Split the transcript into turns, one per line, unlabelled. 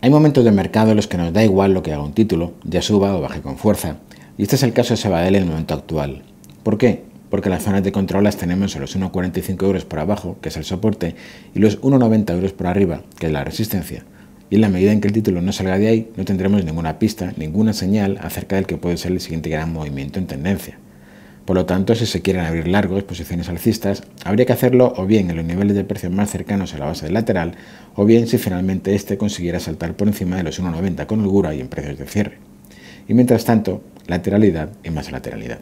Hay momentos de mercado en los que nos da igual lo que haga un título, ya suba o baje con fuerza, y este es el caso de Sabadell en el momento actual. ¿Por qué? Porque las zonas de control las tenemos a los 1,45 euros por abajo, que es el soporte, y los 1,90 euros por arriba, que es la resistencia. Y en la medida en que el título no salga de ahí, no tendremos ninguna pista, ninguna señal acerca del que puede ser el siguiente gran movimiento en tendencia. Por lo tanto, si se quieren abrir largos posiciones alcistas, habría que hacerlo o bien en los niveles de precio más cercanos a la base del lateral, o bien si finalmente este consiguiera saltar por encima de los 1,90 con holgura y en precios de cierre. Y mientras tanto, lateralidad y más lateralidad.